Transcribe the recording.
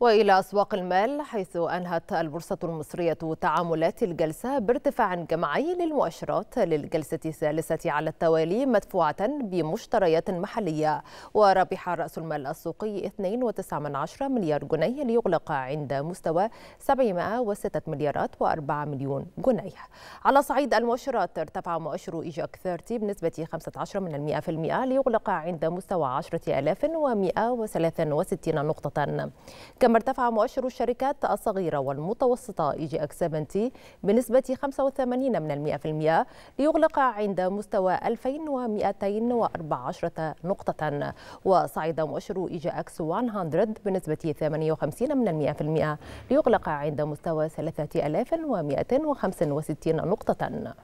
وإلى أسواق المال حيث أنهت البورصة المصرية تعاملات الجلسة بارتفاع جمعي للمؤشرات للجلسة الثالثة على التوالي مدفوعة بمشتريات محلية وربح رأس المال السوقي 2.9 مليار جنيه ليغلق عند مستوى 706 مليارات و4 مليون جنيه على صعيد المؤشرات ارتفع مؤشر إيجاك 30 بنسبة 15 من المئة ليغلق عند مستوى 10163 نقطة كما ارتفع مؤشر الشركات الصغيرة والمتوسطة إي جي أكس 70 بنسبة 85 من المئة ليغلق عند مستوى 2214 نقطة وصعد مؤشر إي جي أكس 100 بنسبة 58 من المئة ليغلق عند مستوى 3165 نقطة